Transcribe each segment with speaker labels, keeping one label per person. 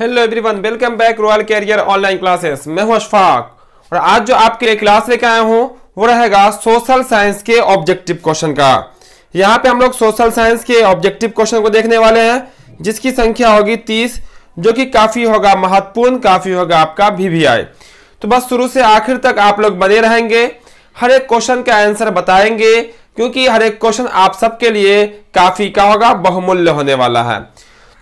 Speaker 1: hello everyone welcome back royal career online classes मैं हूं अशफाक और आज जो आपके लिए क्लास लेकर आया हूं वो रहेगा सोशल साइंस के ऑब्जेक्टिव क्वेश्चन का यहाँ पे हम लोग सोशल साइंस के ऑब्जेक्टिव क्वेश्चन को देखने वाले हैं जिसकी संख्या होगी तीस जो कि काफी होगा महत्वपूर्ण काफी होगा आपका वीवीआई तो बस शुरू से आखिर तक आप लोग बने रहेंगे हर एक क्वेश्चन का आंसर बताएंगे क्योंकि हर एक क्वेश्चन आप सबके लिए काफी का होगा बहुमूल्य होने वाला है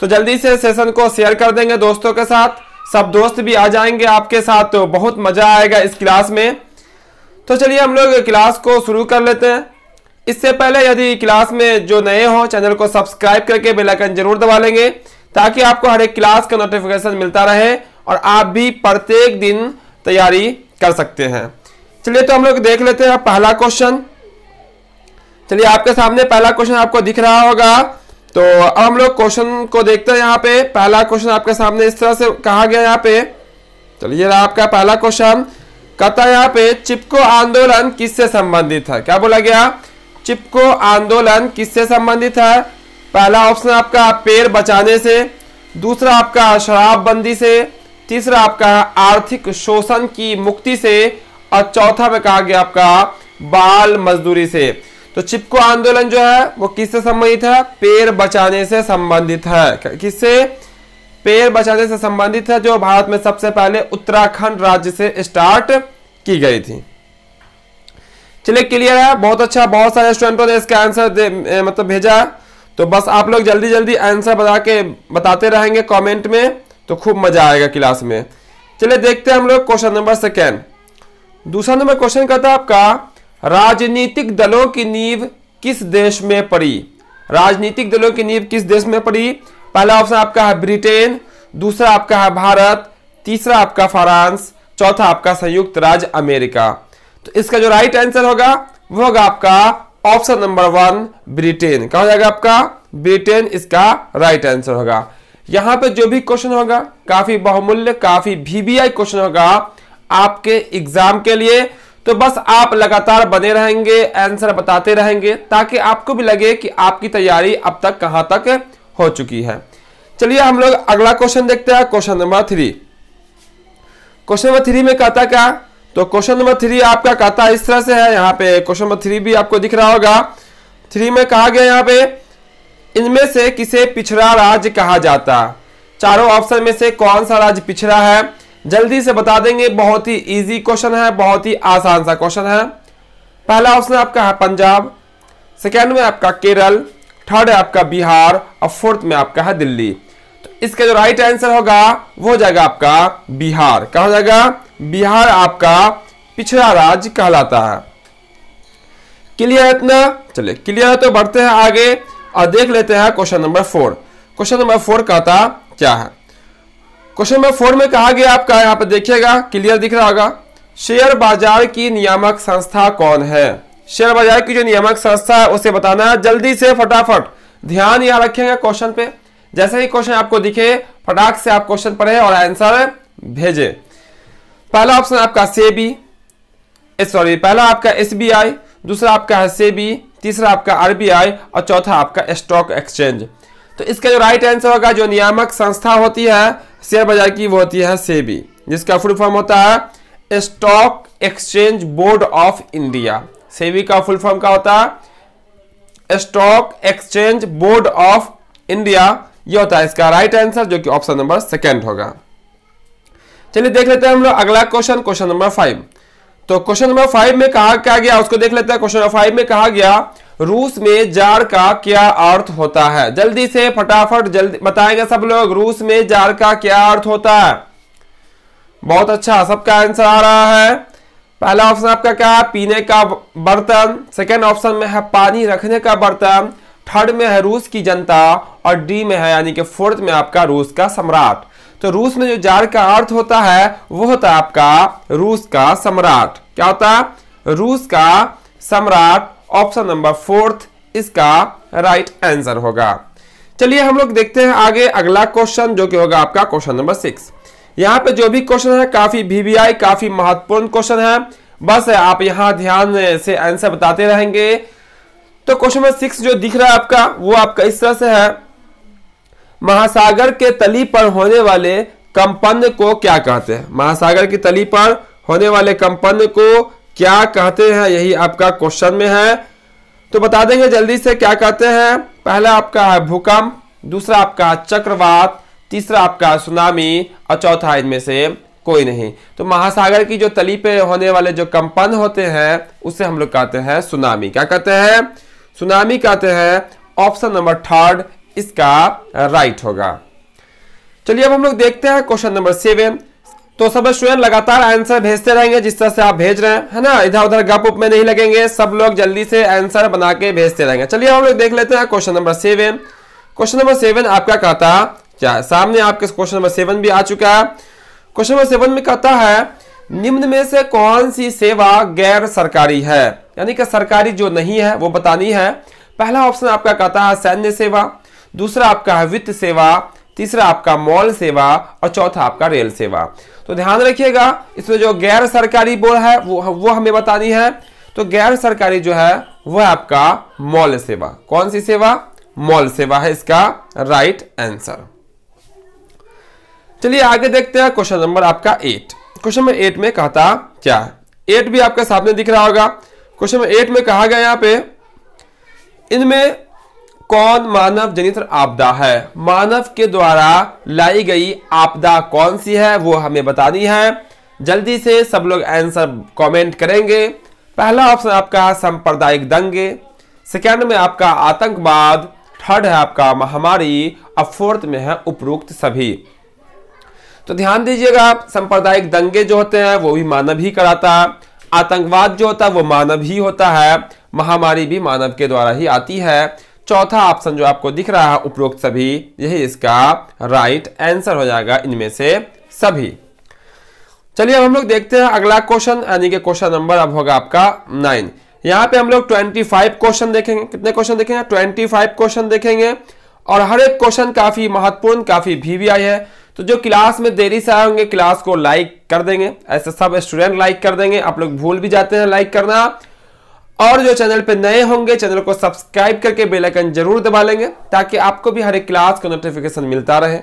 Speaker 1: तो जल्दी से सेशन को शेयर कर देंगे दोस्तों के साथ सब दोस्त भी आ जाएंगे आपके साथ तो बहुत मज़ा आएगा इस क्लास में तो चलिए हम लोग क्लास को शुरू कर लेते हैं इससे पहले यदि क्लास में जो नए हो चैनल को सब्सक्राइब करके बेल आइकन जरूर दबा लेंगे ताकि आपको हर एक क्लास का नोटिफिकेशन मिलता रहे और आप भी प्रत्येक दिन तैयारी कर सकते हैं चलिए तो हम लोग देख लेते हैं पहला क्वेश्चन चलिए आपके सामने पहला क्वेश्चन आपको दिख रहा होगा तो अब हम लोग क्वेश्चन को देखते हैं यहाँ पे पहला क्वेश्चन आपके सामने इस तरह से कहा गया यहाँ पे चलिए आपका पहला क्वेश्चन कहता यहाँ पे चिपको आंदोलन किससे संबंधित है क्या बोला गया चिपको आंदोलन किससे संबंधित है पहला ऑप्शन आपका पेड़ बचाने से दूसरा आपका शराबबंदी से तीसरा आपका आर्थिक शोषण की मुक्ति से और चौथा में कहा गया आपका बाल मजदूरी से तो चिपको आंदोलन जो है वो किससे संबंधित है पेड़ बचाने से संबंधित है किससे पेड़ बचाने से संबंधित है जो भारत में सबसे पहले उत्तराखंड राज्य से स्टार्ट की गई थी चलिए क्लियर है बहुत अच्छा बहुत सारे स्टूडेंटों ने इसका आंसर मतलब भेजा तो बस आप लोग जल्दी जल्दी आंसर बता के बताते रहेंगे कमेंट में तो खूब मजा आएगा क्लास में चलिए देखते हैं हम लोग क्वेश्चन नंबर सेकेंड दूसरा नंबर क्वेश्चन कहता है आपका राजनीतिक दलों की नींव किस देश में पड़ी राजनीतिक दलों की नींव किस देश में पड़ी पहला ऑप्शन आपका है ब्रिटेन दूसरा आपका है भारत तीसरा आपका फ्रांस चौथा आपका संयुक्त राज्य अमेरिका तो इसका जो राइट आंसर होगा वह होगा आपका ऑप्शन नंबर वन ब्रिटेन क्या हो जाएगा आपका ब्रिटेन इसका राइट आंसर होगा यहां पे जो भी क्वेश्चन होगा काफी बहुमूल्य काफी भीबीआई क्वेश्चन होगा आपके एग्जाम के लिए तो बस आप लगातार बने रहेंगे आंसर बताते रहेंगे ताकि आपको भी लगे कि आपकी तैयारी अब तक कहां तक हो चुकी है चलिए हम लोग अगला क्वेश्चन देखते हैं question number three question number three में कहता क्या तो क्वेश्चन नंबर थ्री आपका कहता इस तरह से है यहाँ पे क्वेश्चन नंबर थ्री भी आपको दिख रहा होगा थ्री में कहा गया यहाँ पे इनमें से किसे पिछड़ा राज्य कहा जाता चारों ऑप्शन में से कौन सा राज्य पिछड़ा है जल्दी से बता देंगे बहुत ही इजी क्वेश्चन है बहुत ही आसान सा क्वेश्चन है पहला ऑप्शन आपका है पंजाब सेकेंड में आपका केरल थर्ड है आपका बिहार और फोर्थ में आपका है दिल्ली तो इसका जो राइट आंसर होगा वो हो जाएगा आपका बिहार कहा जाएगा बिहार आपका पिछड़ा राज्य कहलाता है क्लियर है इतना चलिए क्लियर है तो बढ़ते हैं आगे और देख लेते हैं question number four question number four कहता क्या है क्वेश्चन नंबर फोर में कहा गया आपका यहाँ पर देखिएगा क्लियर दिख रहा होगा शेयर बाजार की नियामक संस्था कौन है शेयर बाजार की जो नियामक संस्था है उसे बताना है जल्दी से फटाफट ध्यान यहां रखेंगे क्वेश्चन पे जैसे ही क्वेश्चन आपको दिखे फटाक से आप क्वेश्चन पढ़े और आंसर भेजे पहला ऑप्शन आपका सेबी सॉरी पहला आपका एस दूसरा आपका है सेबी तीसरा आपका आरबीआई और चौथा आपका स्टॉक एक्सचेंज तो इसका जो राइट आंसर होगा जो नियामक संस्था होती है शेयर बाजार की वो होती है सेबी जिसका फुल फॉर्म होता है stock exchange board of India SEBI का फुल फॉर्म क्या होता है stock exchange board of India ये होता है इसका राइट आंसर जो कि ऑप्शन नंबर सेकेंड होगा चलिए देख लेते हैं हम लोग अगला क्वेश्चन क्वेश्चन नंबर फाइव तो क्वेश्चन नंबर फाइव में कहा क्या गया उसको देख लेते हैं क्वेश्चन नंबर फाइव में कहा गया रूस में जार का क्या अर्थ होता है जल्दी से फटाफट जल्दी बताएंगे सब लोग रूस में जार का क्या अर्थ होता है बहुत अच्छा सबका आंसर आ रहा है पहला ऑप्शन आपका क्या है पीने का बर्तन सेकेंड ऑप्शन में है पानी रखने का बर्तन थर्ड में है रूस की जनता और डी में है यानी कि फोर्थ में आपका रूस का सम्राट तो रूस में जो जार का अर्थ होता है वो होता है आपका रूस का सम्राट क्या होता है रूस का सम्राट ऑप्शन नंबर फोर्थ इसका राइट right आंसर होगा चलिए हम लोग देखते हैं आगे अगला क्वेश्चन जो कि होगा आपका क्वेश्चन नंबर सिक्स यहाँ पे जो भी क्वेश्चन है काफी वीवीआई काफी महत्वपूर्ण क्वेश्चन है बस है, आप यहाँ ध्यान से आंसर बताते रहेंगे तो क्वेश्चन नंबर सिक्स जो दिख रहा है आपका वो आपका इस तरह से है महासागर के तली पर होने वाले कंपन को क्या कहते हैं महासागर की तली पर होने वाले कंपन को क्या कहते हैं यही आपका क्वेश्चन में है तो बता देंगे जल्दी से क्या कहते हैं पहला आपका है भूकंप दूसरा आपका है चक्रवात तीसरा आपका सुनामी और चौथा इनमें से कोई नहीं तो महासागर की जो तली पे होने वाले जो कंपन होते हैं उसे हम लोग कहते हैं सुनामी क्या कहते हैं सुनामी कहते हैं ऑप्शन नंबर थर्ड इसका राइट होगा चलिए अब हम लोग देखते हैं क्वेश्चन नंबर सेवन तो सब स्टूडेंट लगातार आंसर भेजते रहेंगे जिस तरह से आप भेज रहे हैं है ना इधर उधर गप उप में नहीं लगेंगे सब लोग जल्दी से आंसर बना के भेजते रहेंगे चलिए हम लोग देख लेते हैं question number seven question number seven आपका कहता क्या सामने आपके क्वेश्चन नंबर सेवन भी आ चुका है क्वेश्चन नंबर सेवन में कहता है निम्न में से कौन सी सेवा गैर सरकारी है यानी कि सरकारी जो नहीं है वो बतानी है पहला ऑप्शन आपका कहता है सैन्य सेवा दूसरा आपका है वित्त सेवा तीसरा आपका मॉल सेवा और चौथा आपका रेल सेवा तो ध्यान रखिएगा इसमें जो गैर सरकारी बोल है वो वो हमें बतानी है तो गैर सरकारी जो है वह आपका मॉल सेवा कौन सी सेवा मॉल सेवा है इसका राइट आंसर चलिए आगे देखते हैं क्वेश्चन नंबर आपका एट क्वेश्चन नंबर एट में कहता क्या है एट भी आपके सामने दिख रहा होगा क्वेश्चन नंबर एट में कहा गया यहां पे इनमें कौन मानव जनित आपदा है मानव के द्वारा लाई गई आपदा कौन सी है वो हमें बतानी है जल्दी से सब लोग आंसर कमेंट करेंगे पहला ऑप्शन आपका सांप्रदायिक दंगे सेकेंड में आपका आतंकवाद थर्ड है आपका महामारी और फोर्थ में है उपरोक्त सभी तो ध्यान दीजिएगा सांप्रदायिक दंगे जो होते हैं वो भी मानव ही कराता आतंकवाद जो होता है वो मानव ही होता है महामारी भी मानव के द्वारा ही आती है चौथा ऑप्शन जो आपको दिख रहा है उपरोक्त सभी यही इसका राइट आंसर हो जाएगा इनमें से सभी चलिए अब हम लोग देखते हैं अगला क्वेश्चन यानी कि क्वेश्चन नंबर अब होगा आपका नाइन यहाँ पे हम लोग 25 क्वेश्चन देखेंगे कितने क्वेश्चन देखेंगे 25 क्वेश्चन देखेंगे और हर एक क्वेश्चन काफी महत्वपूर्ण काफी वीवीआई है तो जो क्लास में देरी से आए होंगे क्लास को लाइक कर देंगे ऐसे सब स्टूडेंट लाइक कर देंगे आप लोग भूल भी जाते हैं लाइक करना और जो चैनल पे नए होंगे चैनल को सब्सक्राइब करके बेल आइकन जरूर दबा लेंगे ताकि आपको भी हर एक क्लास का नोटिफिकेशन मिलता रहे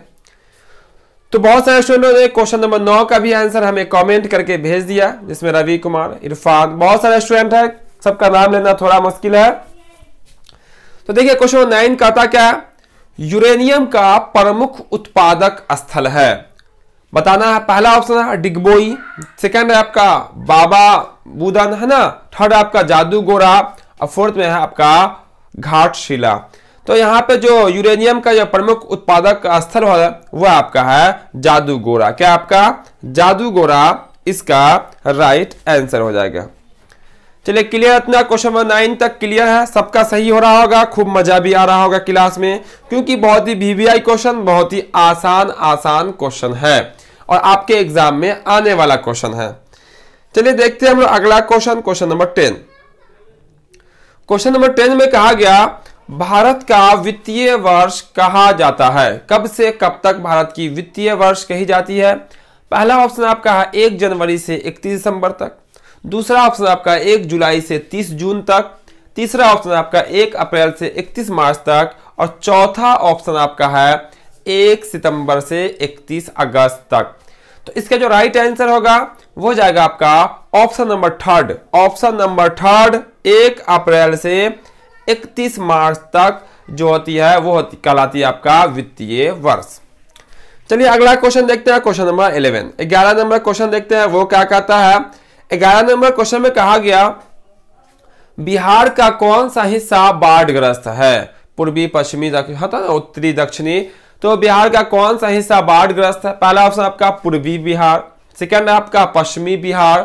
Speaker 1: तो बहुत सारे स्टूडेंटों ने क्वेश्चन नंबर नौ का भी आंसर हमें कमेंट करके भेज दिया जिसमें रवि कुमार इरफान बहुत सारे स्टूडेंट है सबका नाम लेना थोड़ा मुश्किल है तो देखिए क्वेश्चन नंबर नाइन कहता क्या यूरेनियम का प्रमुख उत्पादक स्थल है बताना है पहला ऑप्शन है डिगबोई सेकंड है आपका बाबा बुदन है ना थर्ड आपका जादू गोरा और फोर्थ में है आपका घाटशिला तो यहाँ पे जो यूरेनियम का जो प्रमुख उत्पादक स्थल है वह आपका है जादू गोरा क्या आपका जादू गोरा इसका राइट आंसर हो जाएगा चलिए क्लियर इतना क्वेश्चन नंबर नाइन तक क्लियर है सबका सही हो रहा होगा खूब मजा भी आ रहा होगा क्लास में क्योंकि बहुत ही वीवीआई क्वेश्चन बहुत ही आसान आसान क्वेश्चन है और आपके एग्जाम में आने वाला क्वेश्चन है चलिए देखते हैं हम लोग अगला question question number ten question number ten में कहा गया भारत का वित्तीय वर्ष कहा जाता है कब से कब तक भारत की वित्तीय वर्ष कही जाती है पहला ऑप्शन आपका है एक जनवरी से इकतीस दिसंबर तक दूसरा ऑप्शन आपका एक जुलाई से तीस जून तक तीसरा ऑप्शन आपका एक अप्रैल से इकतीस मार्च तक और चौथा ऑप्शन आपका है एक सितंबर से इकतीस अगस्त तक तो इसका जो राइट आंसर होगा वो जाएगा आपका option number third option number third एक अप्रैल से 31 मार्च तक जो होती है वो होती कहलाती है आपका वित्तीय वर्ष चलिए अगला क्वेश्चन देखते हैं क्वेश्चन नंबर इलेवन ग्यारह नंबर क्वेश्चन देखते हैं वो क्या कहता है ग्यारह नंबर क्वेश्चन में कहा गया बिहार का कौन सा हिस्सा बाढ़ग्रस्त है पूर्वी पश्चिमी हाँ तो उत्तरी दक्षिणी तो बिहार का कौन सा हिस्सा बाढ़ग्रस्त है पहला ऑप्शन आपका पूर्वी बिहार सेकंड आपका पश्चिमी बिहार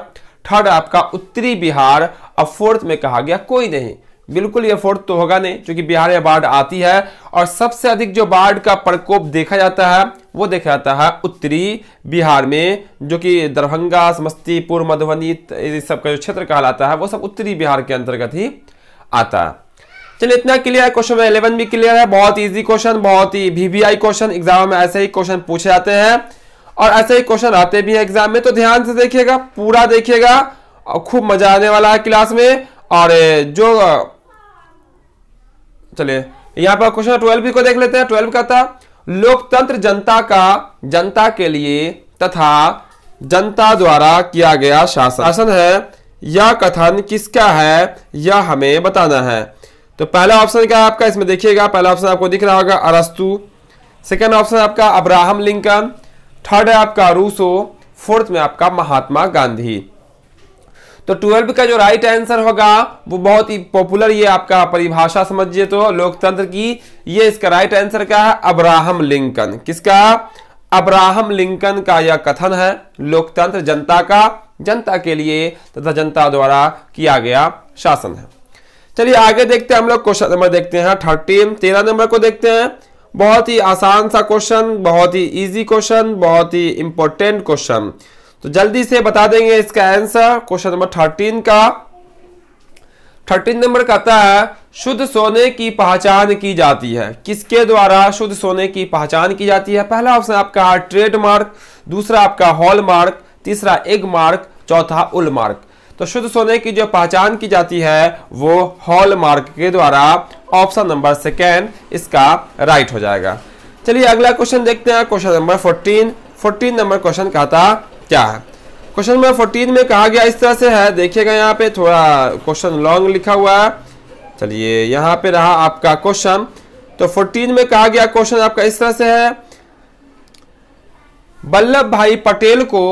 Speaker 1: थर्ड आपका उत्तरी बिहार और फोर्थ में कहा गया कोई नहीं बिल्कुल ये फोर्थ तो होगा नहीं क्योंकि बिहार में बाढ़ आती है और सबसे अधिक जो बाढ़ का प्रकोप देखा जाता है वो देखा जाता है उत्तरी बिहार में जो कि दरभंगा समस्तीपुर मधुबनी इस सब का जो क्षेत्र कहलाता है वो सब उत्तरी बिहार के अंतर्गत ही आता है चलिए इतना क्लियर है क्वेश्चन इलेवन भी क्लियर है बहुत इजी क्वेश्चन बहुत ही वीवीआई क्वेश्चन एग्जाम में ऐसे ही क्वेश्चन पूछे जाते हैं और ऐसे ही क्वेश्चन आते भी हैं एग्जाम में तो ध्यान से देखिएगा पूरा देखिएगा खूब मजा आने वाला है क्लास में और जो चलिए यहाँ पर क्वेश्चन ट्वेल्व को देख लेते हैं ट्वेल्व का था लोकतंत्र जनता का जनता के लिए तथा जनता द्वारा किया गया शासन शासन है यह कथन किसका है यह हमें बताना है तो पहला ऑप्शन क्या है आपका इसमें देखिएगा पहला ऑप्शन आपको दिख रहा होगा अरस्तु सेकेंड ऑप्शन आपका अब्राहम लिंकन थर्ड है आपका रूसो फोर्थ में आपका महात्मा गांधी तो ट्वेल्व का जो राइट आंसर होगा वो बहुत ही पॉपुलर ये आपका परिभाषा समझिए तो लोकतंत्र की ये इसका राइट आंसर क्या है अब्राहम लिंकन किसका अब्राहम लिंकन का यह कथन है लोकतंत्र जनता का जनता के लिए तथा जनता द्वारा किया गया शासन है चलिए आगे देखते हैं हम लोग क्वेश्चन नंबर देखते हैं थर्टीन हाँ, तेरह नंबर को देखते हैं बहुत ही आसान सा क्वेश्चन बहुत ही इजी क्वेश्चन बहुत ही इंपॉर्टेंट क्वेश्चन तो जल्दी से बता देंगे इसका आंसर क्वेश्चन नंबर थर्टीन का थर्टीन नंबर कहता है शुद्ध सोने की पहचान की जाती है किसके द्वारा शुद्ध सोने की पहचान की जाती है पहला ऑप्शन आपका ट्रेडमार्क दूसरा आपका हॉलमार्क तीसरा एग मार्क चौथा उलमार्क तो शुद्ध सोने की जो पहचान की जाती है वो हॉलमार्क के द्वारा ऑप्शन नंबर सेकेंड इसका राइट हो जाएगा चलिए अगला क्वेश्चन देखते हैं question number fourteen fourteen number question कहता क्या है क्वेश्चन नंबर फोर्टीन में कहा गया इस तरह से है देखिएगा यहाँ पे थोड़ा क्वेश्चन लॉन्ग लिखा हुआ है चलिए यहाँ पे रहा आपका क्वेश्चन तो फोर्टीन में कहा गया क्वेश्चन आपका इस तरह से है वल्लभ भाई पटेल को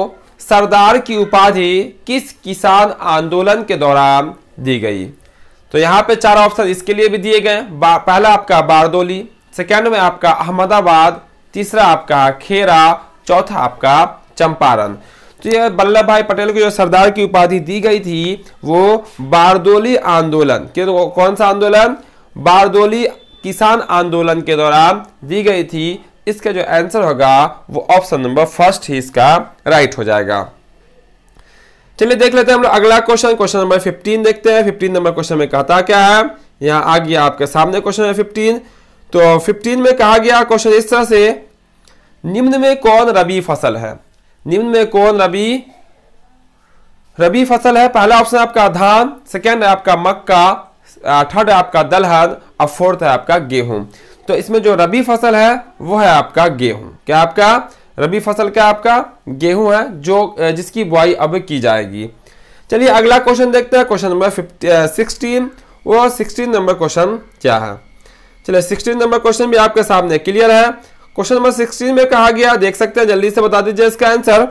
Speaker 1: सरदार की उपाधि किस किसान आंदोलन के दौरान दी गई तो यहाँ पे चार ऑप्शन इसके लिए भी दिए गए पहला आपका बारदोली सेकेंड में आपका अहमदाबाद तीसरा आपका खेरा चौथा आपका चंपारण तो यह वल्लभ भाई पटेल को जो सरदार की उपाधि दी गई थी वो बारदोली आंदोलन के तो कौन सा आंदोलन बारदोली किसान आंदोलन के दौरान दी गई थी इसका जो आंसर होगा वो ऑप्शन नंबर फर्स्ट ही इसका राइट हो जाएगा चलिए देख लेते हैं हम लोग अगला क्वेश्चन क्वेश्चन नंबर 15 देखते हैं 15 नंबर क्वेश्चन में कहता क्या है यहां आ गया आपके सामने क्वेश्चन है 15 तो 15 में कहा गया क्वेश्चन इस तरह से निम्न में कौन रबी फसल है निम्न में कौन रबी रबी फसल है पहला ऑप्शन आपका धान सेकेंड है आपका मक्का थर्ड है आपका दलहन और फोर्थ है आपका गेहूं तो इसमें जो रबी फसल है वो है आपका गेहूं क्या आपका रबी फसल क्या आपका गेहूं है जो जिसकी बुआई अब की जाएगी चलिए अगला क्वेश्चन देखते हैं क्वेश्चन नंबर सिक्सटीन वो सिक्सटीन नंबर क्वेश्चन क्या है चलिए सिक्सटीन नंबर क्वेश्चन भी आपके सामने क्लियर है क्वेश्चन नंबर सिक्सटीन में कहा गया देख सकते हैं जल्दी से बता दीजिए इसका आंसर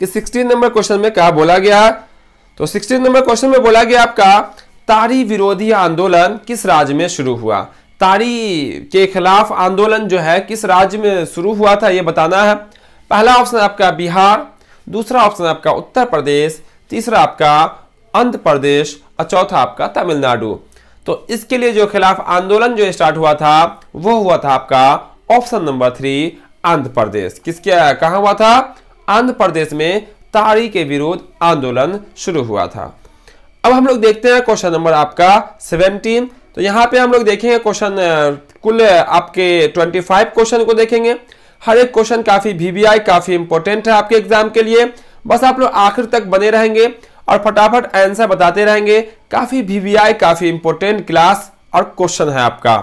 Speaker 1: कि सिक्सटीन नंबर क्वेश्चन में क्या बोला गया है तो सिक्सटीन नंबर क्वेश्चन में बोला गया आपका तारी विरोधी आंदोलन किस राज्य में शुरू हुआ तारी के खिलाफ आंदोलन जो है किस राज्य में शुरू हुआ था ये बताना है पहला ऑप्शन आपका बिहार दूसरा ऑप्शन आपका उत्तर प्रदेश तीसरा आपका आंध्र प्रदेश और चौथा आपका तमिलनाडु तो इसके लिए जो खिलाफ आंदोलन जो स्टार्ट हुआ था वो हुआ था आपका option number three Andhra Pradesh किसके कहा हुआ था आंध्र प्रदेश में तारी के विरोध आंदोलन शुरू हुआ था अब हम लोग देखते हैं क्वेश्चन नंबर आपका सेवेंटीन तो यहाँ पे हम लोग देखेंगे क्वेश्चन कुल आपके 25 क्वेश्चन को देखेंगे हर एक क्वेश्चन काफी वीवीआई काफी इंपॉर्टेंट है आपके एग्जाम के लिए बस आप लोग आखिर तक बने रहेंगे और फटाफट आंसर बताते रहेंगे काफी वीवीआई काफी इंपॉर्टेंट क्लास और क्वेश्चन है आपका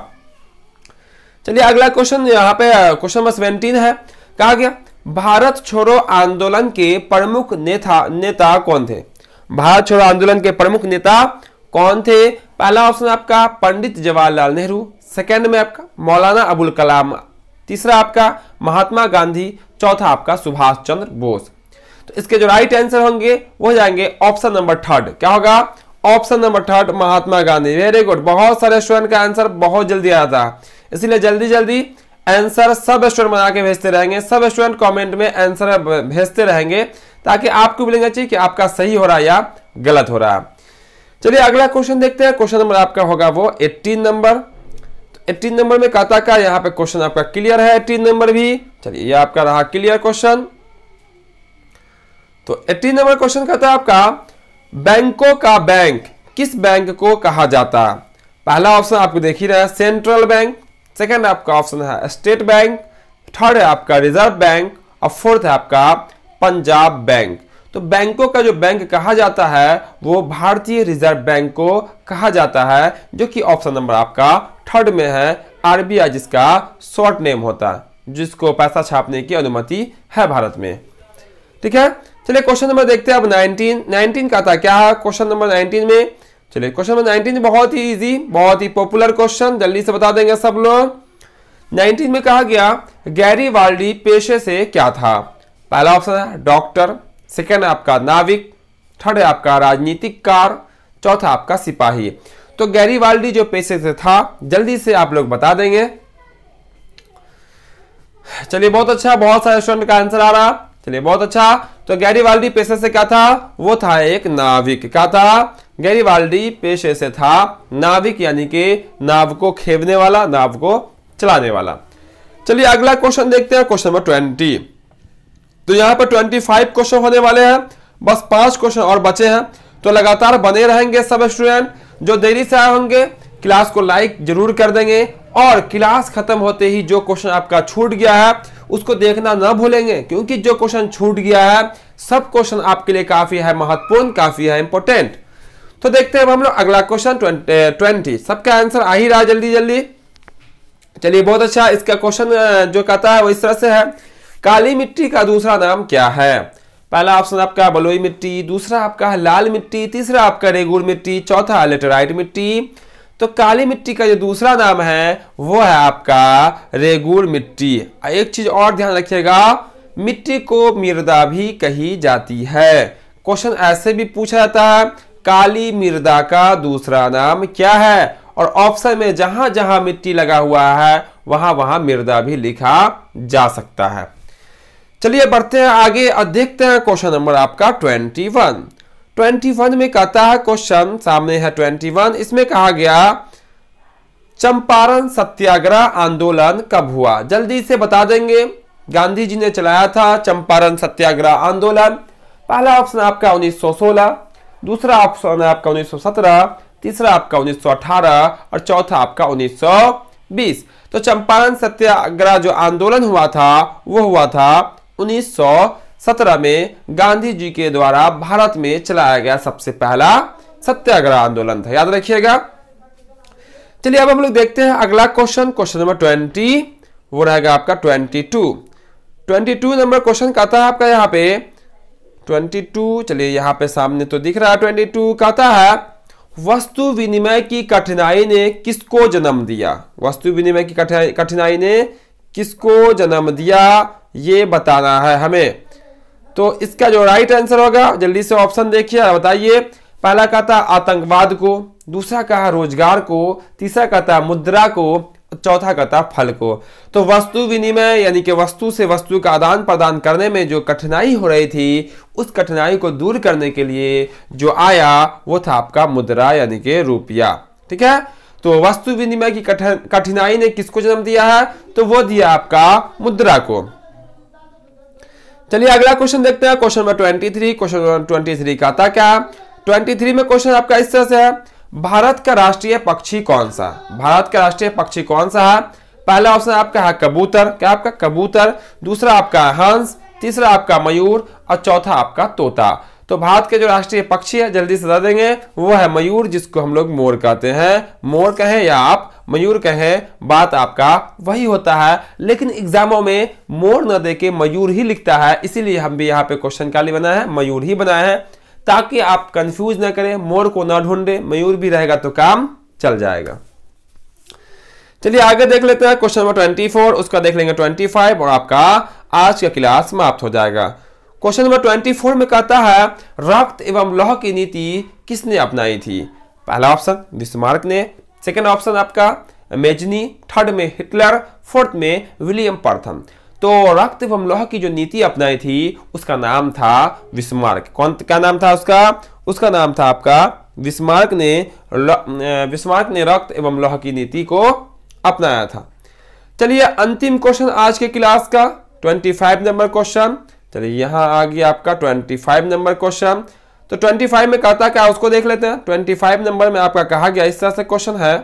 Speaker 1: चलिए अगला क्वेश्चन यहाँ पे क्वेश्चन नंबर सेवेंटीन है कहा गया भारत छोड़ो आंदोलन के प्रमुख नेता नेता कौन थे भारत छोड़ो आंदोलन के प्रमुख नेता कौन थे पहला ऑप्शन आपका पंडित जवाहरलाल नेहरू सेकेंड में आपका मौलाना अबुल कलाम तीसरा आपका महात्मा गांधी चौथा आपका सुभाष चंद्र बोस तो इसके जो राइट आंसर होंगे वो जाएंगे ऑप्शन नंबर थर्ड क्या होगा option number third Mahatma Gandhi very good बहुत सारे स्टूडेंट का आंसर बहुत जल्दी आया था इसीलिए जल्दी जल्दी आंसर सब स्टूडेंट बना के भेजते रहेंगे सब स्टूडेंट कॉमेंट में आंसर भेजते रहेंगे ताकि आपको भी लगना चाहिए कि आपका सही हो रहा है या गलत हो रहा है चलिए अगला क्वेश्चन देखते हैं क्वेश्चन नंबर आपका होगा वो 18 नंबर 18 नंबर में काता का यहां पे क्वेश्चन आपका क्लियर है 18 नंबर भी चलिए ये आपका रहा क्लियर क्वेश्चन तो 18 नंबर क्वेश्चन कहता है आपका बैंकों का बैंक किस बैंक को कहा जाता है पहला ऑप्शन आपको देख ही रहा है सेंट्रल बैंक सेकंड आपका ऑप्शन है स्टेट बैंक थर्ड है आपका रिजर्व बैंक और फोर्थ है आपका पंजाब बैंक तो बैंकों का जो बैंक कहा जाता है वो भारतीय रिजर्व बैंक को कहा जाता है जो कि ऑप्शन नंबर आपका थर्ड में है आरबीआई जिसका शॉर्ट नेम होता है जिसको पैसा छापने की अनुमति है भारत में ठीक है चलिए क्वेश्चन नंबर देखते हैं अब 19 19 का था क्या है क्वेश्चन नंबर 19 में चलिए क्वेश्चन नंबर 19 बहुत ही इजी बहुत ही पॉपुलर क्वेश्चन जल्दी से बता देंगे सब लोग 19 में कहा गया गैरी वाल्डी पेशे से क्या था पहला ऑप्शन है डॉक्टर सेकेंड आपका नाविक थर्ड आपका राजनीतिक कार चौथा आपका सिपाही तो गैरी वाल्डी जो पेशे से था जल्दी से आप लोग बता देंगे चलिए बहुत अच्छा बहुत सारे स्टूडेंट का आंसर आ रहा चलिए बहुत अच्छा तो गैरी वाल्डी पेशे से क्या था वो था एक नाविक क्या था गैरी वाल्डी पेशे से था नाविक यानी कि नाव को खेवने वाला नाव को चलाने वाला चलिए अगला क्वेश्चन देखते हैं क्वेश्चन नंबर ट्वेंटी तो यहां पर 25 क्वेश्चन होने वाले हैं बस पांच क्वेश्चन और बचे हैं तो लगातार बने रहेंगे सब स्टूडेंट जो देरी से आए होंगे क्लास को लाइक जरूर कर देंगे और क्लास खत्म होते ही जो क्वेश्चन आपका छूट गया है उसको देखना ना भूलेंगे क्योंकि जो क्वेश्चन छूट गया है सब क्वेश्चन आपके लिए काफी है महत्वपूर्ण काफी है इंपॉर्टेंट तो देखते हैं हम लोग अगला क्वेश्चन ट्वेंटी सबका आंसर आ ही रहा जल्दी जल्दी चलिए बहुत अच्छा इसका क्वेश्चन जो कहता है वो इस तरह से है काली मिट्टी का दूसरा नाम क्या है पहला ऑप्शन आपका बलोई मिट्टी दूसरा आपका लाल मिट्टी तीसरा आपका रेगुड़ मिट्टी चौथा लेटेराइट मिट्टी तो काली मिट्टी का जो दूसरा नाम है वो है आपका रेगुड़ मिट्टी एक चीज और ध्यान रखिएगा मिट्टी को मृदा भी कही जाती है क्वेश्चन ऐसे भी पूछा जाता है काली मृदा का दूसरा नाम क्या है और ऑप्शन में जहां जहां मिट्टी लगा हुआ है वहां वहां मृदा भी लिखा जा सकता है चलिए बढ़ते हैं आगे और देखते हैं क्वेश्चन नंबर आपका ट्वेंटी वन ट्वेंटी वन में कहता है क्वेश्चन सामने है ट्वेंटी वन इसमें कहा गया चंपारण सत्याग्रह आंदोलन कब हुआ जल्दी से बता देंगे गांधी जी ने चलाया था चंपारण सत्याग्रह आंदोलन पहला ऑप्शन आपका 1916 दूसरा ऑप्शन है आपका 1917 तीसरा आपका 1918 और चौथा आपका 1920 तो चंपारण सत्याग्रह जो आंदोलन हुआ था वो हुआ था 1917 में गांधी जी के द्वारा भारत में चलाया गया सबसे पहला सत्याग्रह आंदोलन था याद रखिएगा चलिए अब हम लोग देखते हैं अगला क्वेश्चन क्वेश्चन नंबर ट्वेंटी वो रहेगा आपका twenty two twenty two number question कहता है आपका यहाँ पे ट्वेंटी टू चलिए यहाँ पे सामने तो दिख रहा है ट्वेंटी टू कहता है वस्तु विनिमय की कठिनाई ने किसको जन्म दिया वस्तु विनिमय की कठिनाई ने किसको जन्म दिया ये बताना है हमें तो इसका जो राइट आंसर होगा जल्दी से ऑप्शन देखिए बताइए पहला कहता आतंकवाद को दूसरा कहा रोजगार को तीसरा कहता मुद्रा को चौथा कहता फल को तो वस्तु विनिमय यानी कि वस्तु से वस्तु का आदान प्रदान करने में जो कठिनाई हो रही थी उस कठिनाई को दूर करने के लिए जो आया वो था आपका मुद्रा यानी कि रुपया ठीक है तो वस्तु विनिमय की कठिनाई ने किसको जन्म दिया है तो वो दिया आपका मुद्रा को चलिए अगला क्वेश्चन देखते हैं question number twenty three question number twenty three का था क्या ट्वेंटी थ्री में क्वेश्चन आपका इस तरह से है भारत का राष्ट्रीय पक्षी कौन सा भारत का राष्ट्रीय पक्षी कौन सा है पहला ऑप्शन आपका है कबूतर क्या आपका कबूतर दूसरा आपका हंस तीसरा आपका मयूर और चौथा आपका तोता तो भारत के जो राष्ट्रीय पक्षी है जल्दी से देंगे वो है मयूर जिसको हम लोग मोर कहते हैं मोर कहें या आप मयूर कहें बात आपका वही होता है लेकिन एग्जामों में मोर न दे के मयूर ही लिखता है इसीलिए हम भी यहाँ पे क्वेश्चन का लिए बनाए हैं मयूर ही बनाए हैं ताकि आप कंफ्यूज ना करें मोर को ना ढूंढे मयूर भी रहेगा तो काम चल जाएगा चलिए आगे देख लेते हैं क्वेश्चन नंबर फोर उसका देख लेंगे फाइव और आपका आज का क्लास समाप्त हो जाएगा क्वेश्चन नंबर ट्वेंटी फोर में कहता है रक्त एवं लौह की नीति किसने अपनाई थी पहला ऑप्शन विस्मार्क ने सेकेंड ऑप्शन आपका मेजनी थर्ड में हिटलर फोर्थ में विलियम पार्थम तो रक्त एवं लौह की जो नीति अपनाई थी उसका नाम था विस्मार्क कौन क्या नाम था उसका उसका नाम था आपका विस्मार्क ने विस्मार्क ने रक्त एवं लौह की नीति को अपनाया था चलिए अंतिम क्वेश्चन आज के क्लास का 25 नंबर क्वेश्चन चलिए यहाँ आ गया आपका 25 नंबर क्वेश्चन तो 25 में कहता क्या उसको देख लेते हैं 25 नंबर में आपका कहा गया इस तरह से क्वेश्चन है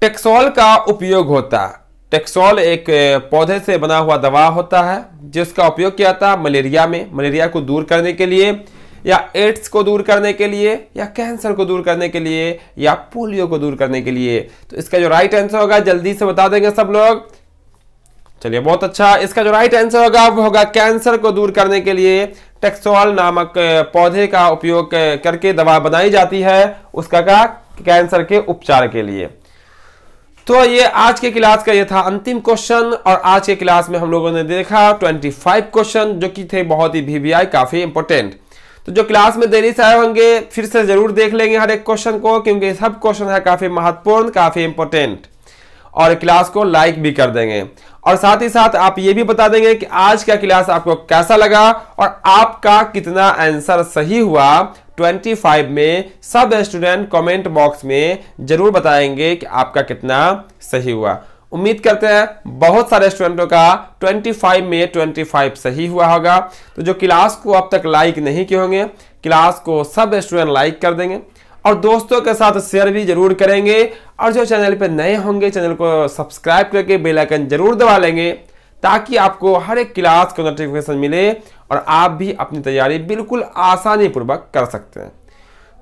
Speaker 1: टेक्सोल का उपयोग होता है टेक्सोल एक पौधे से बना हुआ दवा होता है जिसका उपयोग किया था मलेरिया में मलेरिया को दूर करने के लिए या एड्स को दूर करने के लिए या कैंसर को दूर करने के लिए या पोलियो को दूर करने के लिए तो इसका जो राइट आंसर होगा जल्दी से बता देंगे सब लोग चलिए बहुत अच्छा इसका जो राइट आंसर होगा वो होगा कैंसर को दूर करने के लिए टेक्सोल नामक पौधे का उपयोग करके दवा बनाई जाती है उसका का कैंसर के उपचार के लिए तो ये आज के क्लास का ये था अंतिम क्वेश्चन और आज के क्लास में हम लोगों ने देखा 25 क्वेश्चन जो कि थे बहुत ही वीवीआई काफ़ी इंपॉर्टेंट तो जो क्लास में देरी से आए होंगे फिर से जरूर देख लेंगे हर एक क्वेश्चन को क्योंकि सब क्वेश्चन है काफ़ी महत्वपूर्ण काफ़ी इंपॉर्टेंट और क्लास को लाइक भी कर देंगे और साथ ही साथ आप ये भी बता देंगे कि आज का क्लास आपको कैसा लगा और आपका कितना आंसर सही हुआ 25 में सब स्टूडेंट कमेंट बॉक्स में जरूर बताएंगे कि आपका कितना सही हुआ उम्मीद करते हैं बहुत सारे स्टूडेंटों का 25 में 25 सही हुआ होगा तो जो क्लास को अब तक लाइक नहीं किए होंगे क्लास को सब स्टूडेंट लाइक कर देंगे और दोस्तों के साथ शेयर भी जरूर करेंगे और जो चैनल पर नए होंगे चैनल को सब्सक्राइब करके बेल आइकन जरूर दबा लेंगे ताकि आपको हर एक क्लास का नोटिफिकेशन मिले और आप भी अपनी तैयारी बिल्कुल आसानी पूर्वक कर सकते हैं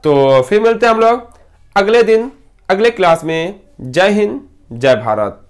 Speaker 1: तो फिर मिलते हैं हम लोग अगले दिन अगले क्लास में जय हिंद जय भारत